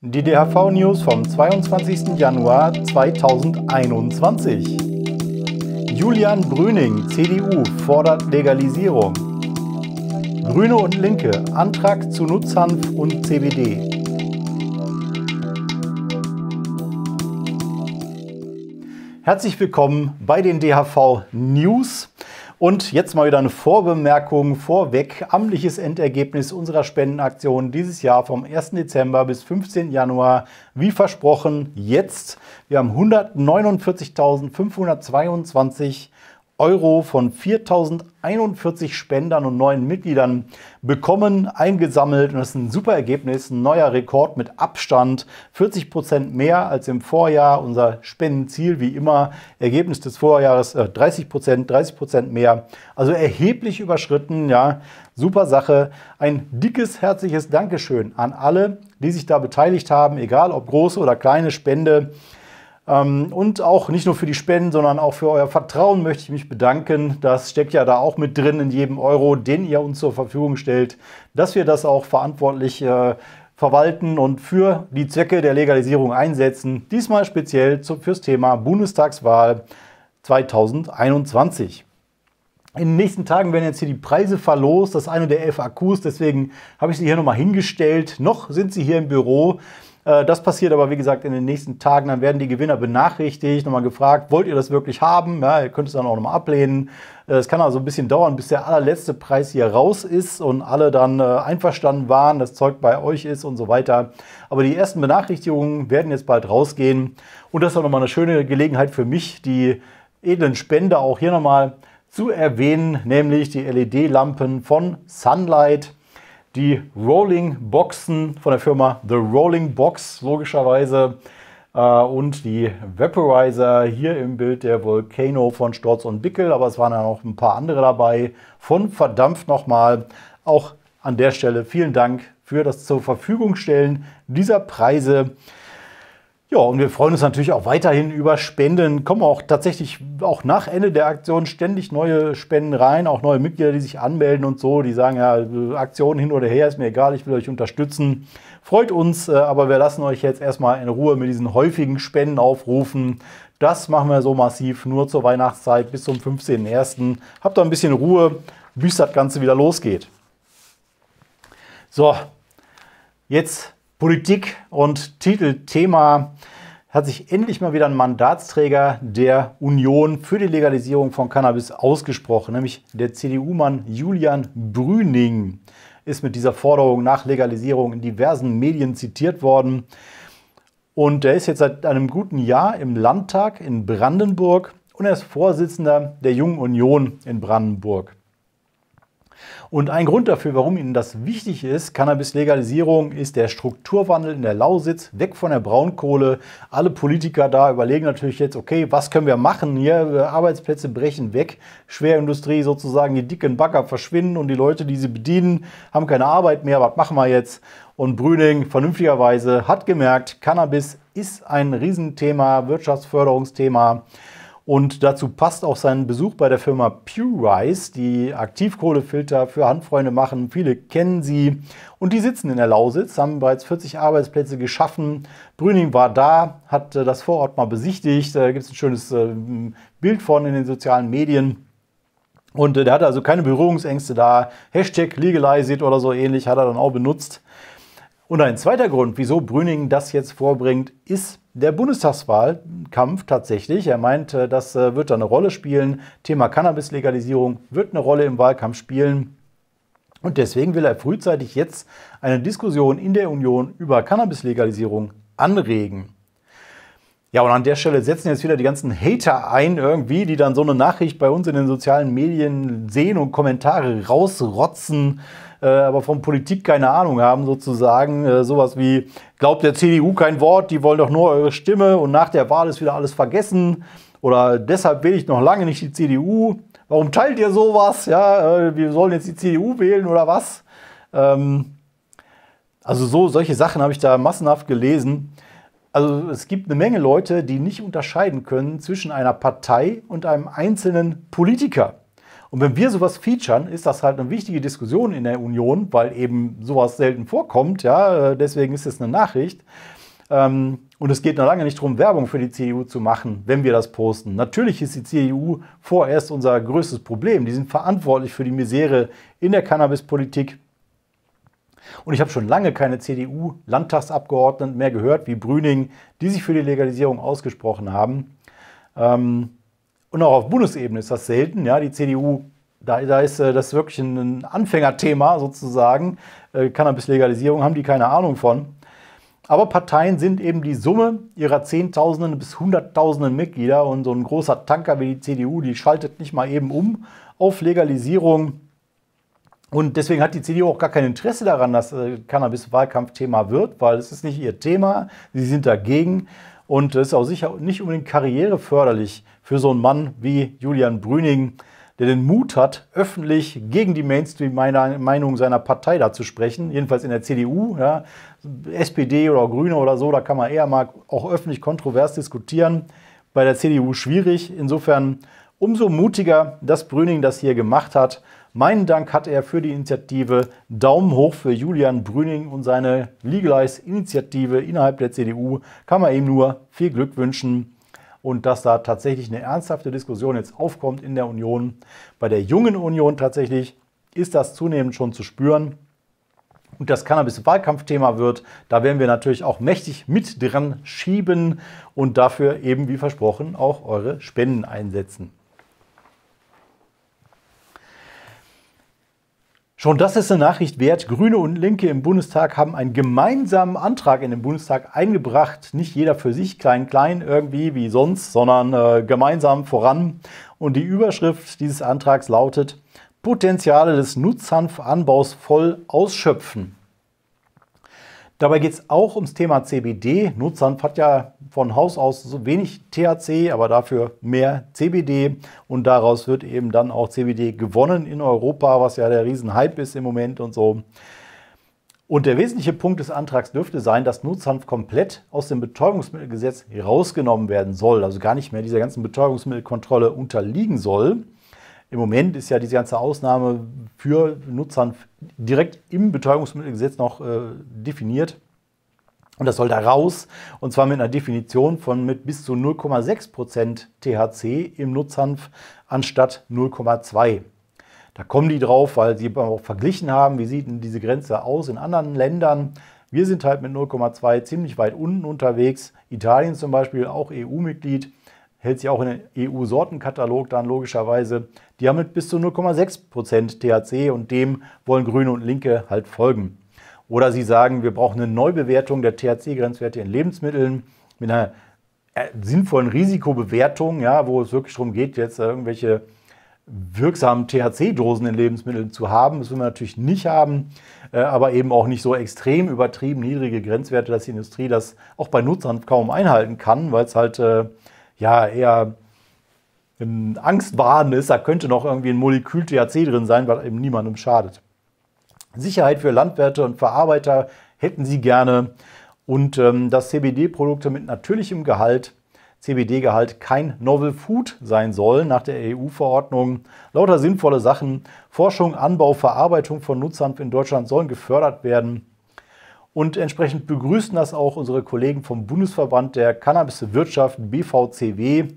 Die DHV-News vom 22. Januar 2021. Julian Brüning, CDU, fordert Legalisierung. Grüne und Linke, Antrag zu Nutzhanf und CBD. Herzlich willkommen bei den DHV News. Und jetzt mal wieder eine Vorbemerkung vorweg. Amtliches Endergebnis unserer Spendenaktion dieses Jahr vom 1. Dezember bis 15. Januar. Wie versprochen, jetzt. Wir haben 149.522 Euro von 4041 Spendern und neuen Mitgliedern bekommen, eingesammelt. Und das ist ein super Ergebnis, ein neuer Rekord mit Abstand. 40 Prozent mehr als im Vorjahr. Unser Spendenziel, wie immer, Ergebnis des Vorjahres äh, 30 Prozent, 30 Prozent mehr. Also erheblich überschritten, ja. Super Sache. Ein dickes, herzliches Dankeschön an alle, die sich da beteiligt haben, egal ob große oder kleine Spende. Ähm, und auch nicht nur für die Spenden, sondern auch für euer Vertrauen möchte ich mich bedanken. Das steckt ja da auch mit drin in jedem Euro, den ihr uns zur Verfügung stellt, dass wir das auch verantwortlich äh, verwalten und für die Zwecke der Legalisierung einsetzen. Diesmal speziell fürs Thema Bundestagswahl 2021. In den nächsten Tagen werden jetzt hier die Preise verlost, das ist eine der Akkus, deswegen habe ich sie hier nochmal hingestellt. Noch sind sie hier im Büro. Äh, das passiert aber, wie gesagt, in den nächsten Tagen. Dann werden die Gewinner benachrichtigt, nochmal gefragt, wollt ihr das wirklich haben? Ja, ihr könnt es dann auch nochmal ablehnen. Äh, es kann also ein bisschen dauern, bis der allerletzte Preis hier raus ist und alle dann äh, einverstanden waren, das Zeug bei euch ist und so weiter. Aber die ersten Benachrichtigungen werden jetzt bald rausgehen. Und das ist auch nochmal eine schöne Gelegenheit für mich, die edlen Spender auch hier nochmal zu erwähnen, nämlich die LED-Lampen von Sunlight die Rolling Boxen von der Firma The Rolling Box, logischerweise. Äh, und die Vaporizer hier im Bild der Volcano von Storz und Bickel. Aber es waren ja noch ein paar andere dabei. Von Verdampft nochmal. Auch an der Stelle vielen Dank für das zur Verfügung stellen dieser Preise. Ja, und wir freuen uns natürlich auch weiterhin über Spenden. Kommen auch tatsächlich auch nach Ende der Aktion ständig neue Spenden rein, auch neue Mitglieder, die sich anmelden und so, die sagen, ja, Aktion hin oder her, ist mir egal, ich will euch unterstützen. Freut uns, äh, aber wir lassen euch jetzt erstmal in Ruhe mit diesen häufigen Spenden aufrufen. Das machen wir so massiv nur zur Weihnachtszeit bis zum 15.01. Habt da ein bisschen Ruhe, bis das Ganze wieder losgeht. So, jetzt Politik und Titelthema hat sich endlich mal wieder ein Mandatsträger der Union für die Legalisierung von Cannabis ausgesprochen, nämlich der CDU-Mann Julian Brüning ist mit dieser Forderung nach Legalisierung in diversen Medien zitiert worden. Und er ist jetzt seit einem guten Jahr im Landtag in Brandenburg und er ist Vorsitzender der Jungen Union in Brandenburg. Und ein Grund dafür, warum Ihnen das wichtig ist, Cannabis-Legalisierung, ist der Strukturwandel in der Lausitz, weg von der Braunkohle. Alle Politiker da überlegen natürlich jetzt, okay, was können wir machen hier? Arbeitsplätze brechen weg, Schwerindustrie sozusagen, die dicken Bagger verschwinden und die Leute, die sie bedienen, haben keine Arbeit mehr. Was machen wir jetzt? Und Brüning vernünftigerweise hat gemerkt, Cannabis ist ein Riesenthema, Wirtschaftsförderungsthema. Und dazu passt auch sein Besuch bei der Firma PureRice, die Aktivkohlefilter für Handfreunde machen. Viele kennen sie. Und die sitzen in der Lausitz, haben bereits 40 Arbeitsplätze geschaffen. Brüning war da, hat äh, das Vorort mal besichtigt. Da gibt es ein schönes äh, Bild von in den sozialen Medien. Und äh, der hatte also keine Berührungsängste da. Hashtag Legalize it oder so ähnlich hat er dann auch benutzt. Und ein zweiter Grund, wieso Brüning das jetzt vorbringt, ist der Bundestagswahlkampf tatsächlich. Er meint, äh, das äh, wird da eine Rolle spielen. Thema Cannabis-Legalisierung wird eine Rolle im Wahlkampf spielen. Und deswegen will er frühzeitig jetzt eine Diskussion in der Union über Cannabis-Legalisierung anregen. Ja, und an der Stelle setzen jetzt wieder die ganzen Hater ein, irgendwie, die dann so eine Nachricht bei uns in den sozialen Medien sehen und Kommentare rausrotzen. Äh, aber von Politik keine Ahnung haben, sozusagen äh, sowas wie, glaubt der CDU kein Wort, die wollen doch nur eure Stimme und nach der Wahl ist wieder alles vergessen oder deshalb wähle ich noch lange nicht die CDU. Warum teilt ihr sowas? Ja, äh, wir sollen jetzt die CDU wählen oder was? Ähm, also so, solche Sachen habe ich da massenhaft gelesen. Also es gibt eine Menge Leute, die nicht unterscheiden können zwischen einer Partei und einem einzelnen Politiker. Und wenn wir sowas featuren, ist das halt eine wichtige Diskussion in der Union, weil eben sowas selten vorkommt. Ja, äh, deswegen ist es eine Nachricht. Ähm, und es geht noch lange nicht darum, Werbung für die CDU e zu machen, wenn wir das posten. Natürlich ist die CDU e vorerst unser größtes Problem. Die sind verantwortlich für die Misere in der Cannabispolitik. Und ich habe schon lange keine CDU-Landtagsabgeordneten mehr gehört, wie Brüning, die sich für die Legalisierung ausgesprochen haben. Ähm, und auch auf Bundesebene ist das selten. Ja, die CDU, da, da ist äh, das wirklich ein Anfängerthema sozusagen. Äh, Cannabis-Legalisierung haben die keine Ahnung von. Aber Parteien sind eben die Summe ihrer Zehntausenden bis Hunderttausenden Mitglieder und so ein großer Tanker wie die CDU, die schaltet nicht mal eben um auf Legalisierung. Und deswegen hat die CDU auch gar kein Interesse daran, dass äh, Cannabis Wahlkampfthema wird, weil es ist nicht ihr Thema, sie sind dagegen und es ist auch sicher nicht unbedingt karriereförderlich für so einen Mann wie Julian Brüning, der den Mut hat, öffentlich gegen die Mainstream-Meinung seiner Partei da zu sprechen, jedenfalls in der CDU, ja, SPD oder Grüne oder so, da kann man eher mal auch öffentlich kontrovers diskutieren. Bei der CDU schwierig. Insofern umso mutiger, dass Brüning das hier gemacht hat. Meinen Dank hat er für die Initiative. Daumen hoch für Julian Brüning und seine Legalize-Initiative innerhalb der CDU. Kann man ihm nur viel Glück wünschen und dass da tatsächlich eine ernsthafte Diskussion jetzt aufkommt in der Union. Bei der jungen Union tatsächlich ist das zunehmend schon zu spüren. Und das Cannabis-Wahlkampfthema wird, da werden wir natürlich auch mächtig mit dran schieben und dafür eben wie versprochen auch eure Spenden einsetzen. Schon das ist eine Nachricht wert. Grüne und Linke im Bundestag haben einen gemeinsamen Antrag in den Bundestag eingebracht. Nicht jeder für sich, klein, klein irgendwie wie sonst, sondern äh, gemeinsam voran. Und die Überschrift dieses Antrags lautet Potenziale des Nutzhanfanbaus voll ausschöpfen. Dabei geht es auch ums Thema CBD. Nutzern hat ja von Haus aus so wenig THC, aber dafür mehr CBD. Und daraus wird eben dann auch CBD gewonnen in Europa, was ja der Riesenhype ist im Moment und so. Und der wesentliche Punkt des Antrags dürfte sein, dass Nutzhanf komplett aus dem Betäubungsmittelgesetz rausgenommen werden soll, also gar nicht mehr dieser ganzen Betäubungsmittelkontrolle unterliegen soll. Im Moment ist ja diese ganze Ausnahme für Nutzern direkt im Betäubungsmittelgesetz noch äh, definiert. Und das soll da raus, und zwar mit einer Definition von mit bis zu 0,6% THC im Nutzhanf anstatt 0,2. Da kommen die drauf, weil sie auch verglichen haben, wie sieht denn diese Grenze aus in anderen Ländern. Wir sind halt mit 0,2 ziemlich weit unten unterwegs. Italien zum Beispiel, auch EU-Mitglied, hält sich auch in den EU-Sortenkatalog dann logischerweise. Die haben mit bis zu 0,6% THC und dem wollen Grüne und Linke halt folgen. Oder sie sagen, wir brauchen eine Neubewertung der THC-Grenzwerte in Lebensmitteln mit einer äh, sinnvollen Risikobewertung, ja, wo es wirklich darum geht, jetzt irgendwelche wirksamen THC-Dosen in Lebensmitteln zu haben. Das will man natürlich nicht haben, äh, aber eben auch nicht so extrem übertrieben niedrige Grenzwerte, dass die Industrie das auch bei Nutzern kaum einhalten kann, weil es halt äh, ja, eher im Angstwahn ist, da könnte noch irgendwie ein Molekül THC drin sein, was eben niemandem schadet. Sicherheit für Landwirte und Verarbeiter hätten sie gerne und ähm, dass CBD-Produkte mit natürlichem Gehalt, CBD-Gehalt kein Novel Food sein sollen nach der EU-Verordnung. Lauter sinnvolle Sachen. Forschung, Anbau, Verarbeitung von Nutzhanf in Deutschland sollen gefördert werden. Und entsprechend begrüßen das auch unsere Kollegen vom Bundesverband der Cannabiswirtschaft BVCW,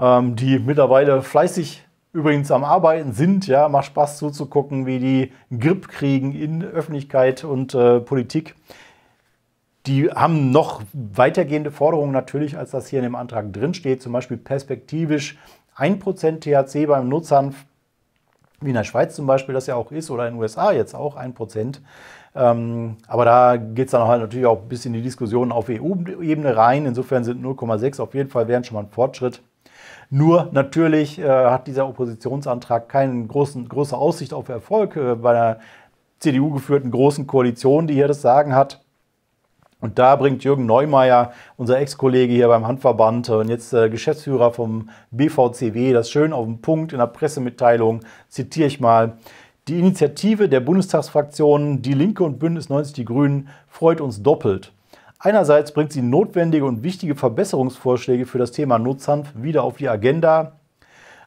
ähm, die mittlerweile fleißig übrigens am Arbeiten sind. Ja, macht Spaß zuzugucken, wie die Grip kriegen in Öffentlichkeit und äh, Politik. Die haben noch weitergehende Forderungen natürlich, als das hier in dem Antrag drinsteht. Zum Beispiel perspektivisch 1% THC beim Nutzern, wie in der Schweiz zum Beispiel das ja auch ist, oder in den USA jetzt auch 1%. Ähm, aber da geht es dann halt natürlich auch ein bisschen in die Diskussion auf EU-Ebene rein. Insofern sind 0,6 auf jeden Fall wären schon mal ein Fortschritt. Nur natürlich äh, hat dieser Oppositionsantrag keine große Aussicht auf Erfolg äh, bei einer CDU-geführten großen Koalition, die hier das Sagen hat. Und da bringt Jürgen Neumeier, unser Ex-Kollege hier beim Handverband äh, und jetzt äh, Geschäftsführer vom BVCW, das schön auf den Punkt in der Pressemitteilung, zitiere ich mal. Die Initiative der Bundestagsfraktionen Die Linke und Bündnis 90 Die Grünen freut uns doppelt. Einerseits bringt sie notwendige und wichtige Verbesserungsvorschläge für das Thema Nutzhanf wieder auf die Agenda.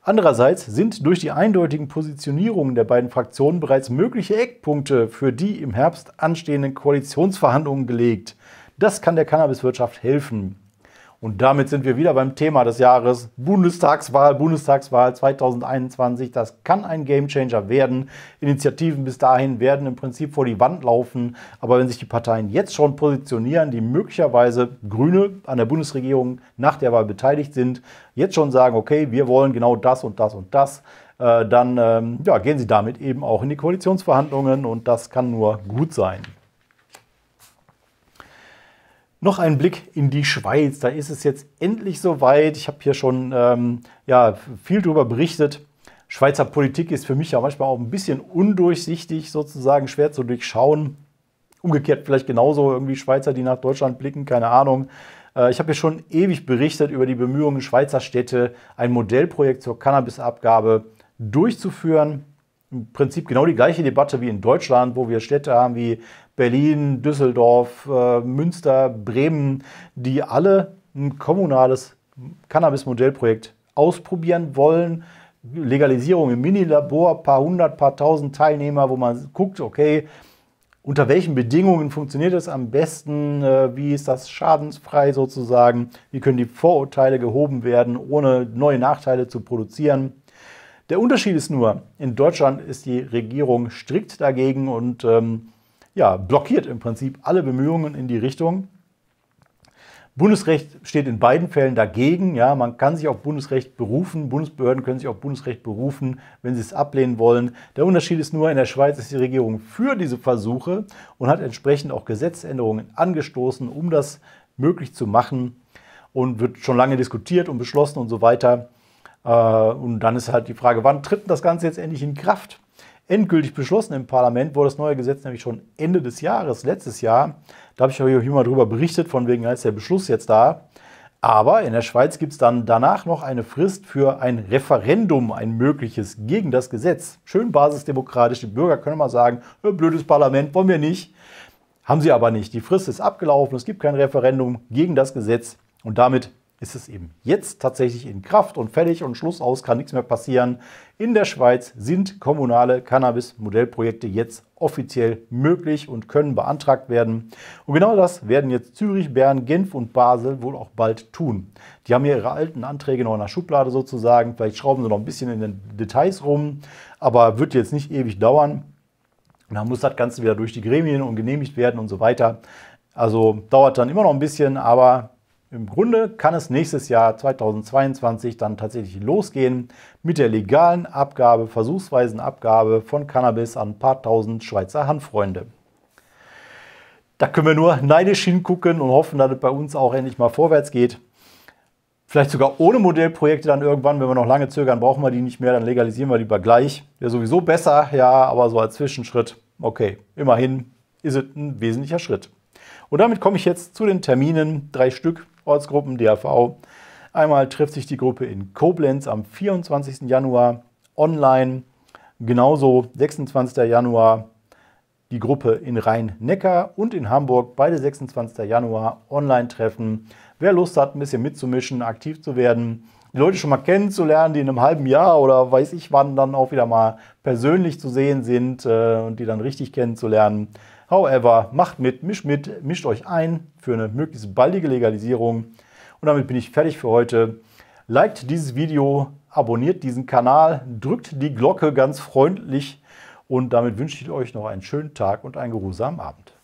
Andererseits sind durch die eindeutigen Positionierungen der beiden Fraktionen bereits mögliche Eckpunkte für die im Herbst anstehenden Koalitionsverhandlungen gelegt. Das kann der Cannabiswirtschaft helfen. Und damit sind wir wieder beim Thema des Jahres. Bundestagswahl, Bundestagswahl 2021. Das kann ein Gamechanger werden. Initiativen bis dahin werden im Prinzip vor die Wand laufen. Aber wenn sich die Parteien jetzt schon positionieren, die möglicherweise Grüne an der Bundesregierung nach der Wahl beteiligt sind, jetzt schon sagen, okay, wir wollen genau das und das und das, äh, dann ähm, ja, gehen sie damit eben auch in die Koalitionsverhandlungen und das kann nur gut sein. Noch ein Blick in die Schweiz. Da ist es jetzt endlich soweit. Ich habe hier schon ähm, ja, viel darüber berichtet. Schweizer Politik ist für mich ja manchmal auch ein bisschen undurchsichtig, sozusagen schwer zu durchschauen. Umgekehrt vielleicht genauso irgendwie Schweizer, die nach Deutschland blicken, keine Ahnung. Äh, ich habe hier schon ewig berichtet über die Bemühungen Schweizer Städte, ein Modellprojekt zur Cannabisabgabe durchzuführen im Prinzip genau die gleiche Debatte wie in Deutschland, wo wir Städte haben wie Berlin, Düsseldorf, äh, Münster, Bremen, die alle ein kommunales Cannabis-Modellprojekt ausprobieren wollen. Legalisierung im Minilabor, paar hundert, paar tausend Teilnehmer, wo man guckt, okay, unter welchen Bedingungen funktioniert es am besten, äh, wie ist das schadensfrei sozusagen, wie können die Vorurteile gehoben werden, ohne neue Nachteile zu produzieren. Der Unterschied ist nur, in Deutschland ist die Regierung strikt dagegen und ähm, ja, blockiert im Prinzip alle Bemühungen in die Richtung. Bundesrecht steht in beiden Fällen dagegen. Ja, man kann sich auf Bundesrecht berufen. Bundesbehörden können sich auf Bundesrecht berufen, wenn sie es ablehnen wollen. Der Unterschied ist nur, in der Schweiz ist die Regierung für diese Versuche und hat entsprechend auch Gesetzänderungen angestoßen, um das möglich zu machen und wird schon lange diskutiert und beschlossen und so weiter. Äh, und dann ist halt die Frage, wann tritt denn das Ganze jetzt endlich in Kraft? Endgültig beschlossen im Parlament wurde das neue Gesetz nämlich schon Ende des Jahres, letztes Jahr. Da habe ich euch immer drüber berichtet, von wegen ist der Beschluss jetzt da. Aber in der Schweiz gibt es dann danach noch eine Frist für ein Referendum, ein mögliches gegen das Gesetz. Schön basisdemokratisch, die Bürger können mal sagen, blödes Parlament, wollen wir nicht. Haben sie aber nicht. Die Frist ist abgelaufen, es gibt kein Referendum gegen das Gesetz und damit ist es eben jetzt tatsächlich in Kraft und fertig und Schluss aus, kann nichts mehr passieren. In der Schweiz sind kommunale Cannabis-Modellprojekte jetzt offiziell möglich und können beantragt werden. Und genau das werden jetzt Zürich, Bern, Genf und Basel wohl auch bald tun. Die haben hier ihre alten Anträge noch in der Schublade sozusagen. Vielleicht schrauben sie noch ein bisschen in den Details rum, aber wird jetzt nicht ewig dauern. Und dann muss das Ganze wieder durch die Gremien und genehmigt werden und so weiter. Also dauert dann immer noch ein bisschen, aber im Grunde kann es nächstes Jahr 2022 dann tatsächlich losgehen mit der legalen Abgabe, versuchsweisen Abgabe von Cannabis an ein paar tausend Schweizer Handfreunde. Da können wir nur neidisch hingucken und hoffen, dass es bei uns auch endlich mal vorwärts geht. Vielleicht sogar ohne Modellprojekte dann irgendwann, wenn wir noch lange zögern, brauchen wir die nicht mehr, dann legalisieren wir lieber gleich. Wäre sowieso besser, ja, aber so als Zwischenschritt, okay, immerhin ist es ein wesentlicher Schritt. Und damit komme ich jetzt zu den Terminen, drei Stück, Ortsgruppen DAV. Einmal trifft sich die Gruppe in Koblenz am 24. Januar online. Genauso 26. Januar die Gruppe in Rhein-Neckar und in Hamburg, beide 26. Januar, Online-Treffen. Wer Lust hat, ein bisschen mitzumischen, aktiv zu werden, die Leute schon mal kennenzulernen, die in einem halben Jahr oder weiß ich wann dann auch wieder mal persönlich zu sehen sind äh, und die dann richtig kennenzulernen, However, macht mit, mischt mit, mischt euch ein für eine möglichst baldige Legalisierung. Und damit bin ich fertig für heute. Liked dieses Video, abonniert diesen Kanal, drückt die Glocke ganz freundlich und damit wünsche ich euch noch einen schönen Tag und einen geruhsamen Abend.